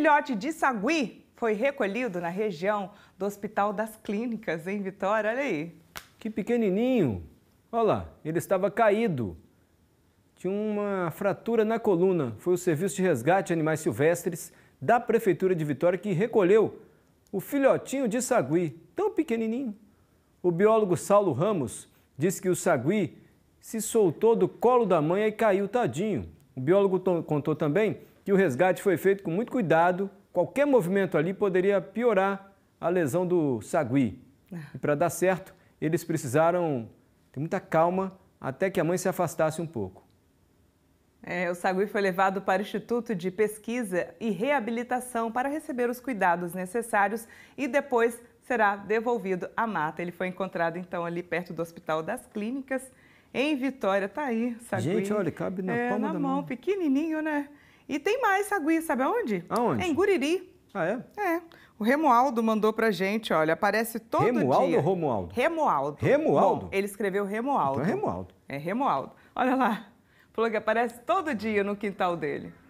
filhote de sagui foi recolhido na região do Hospital das Clínicas, em Vitória. Olha aí. Que pequenininho. Olha lá, ele estava caído. Tinha uma fratura na coluna. Foi o Serviço de Resgate de Animais Silvestres da Prefeitura de Vitória que recolheu o filhotinho de sagui, tão pequenininho. O biólogo Saulo Ramos disse que o sagui se soltou do colo da mãe e caiu tadinho. O biólogo contou também que o resgate foi feito com muito cuidado, qualquer movimento ali poderia piorar a lesão do sagui. Ah. E para dar certo, eles precisaram ter muita calma até que a mãe se afastasse um pouco. É, o sagui foi levado para o Instituto de Pesquisa e Reabilitação para receber os cuidados necessários e depois será devolvido à mata. Ele foi encontrado então ali perto do Hospital das Clínicas em Vitória. Tá aí, sagui. Gente, olha, cabe na é, palma na da mão. mão. Pequenininho, né? E tem mais sagui, sabe aonde? Aonde? em Guriri. Ah, é? É. O Remualdo mandou pra gente, olha, aparece todo Remualdo dia. Remualdo ou Romualdo? Remualdo. Bom, ele escreveu Remualdo. Então é Remualdo. É Remualdo. Olha lá, falou que aparece todo dia no quintal dele.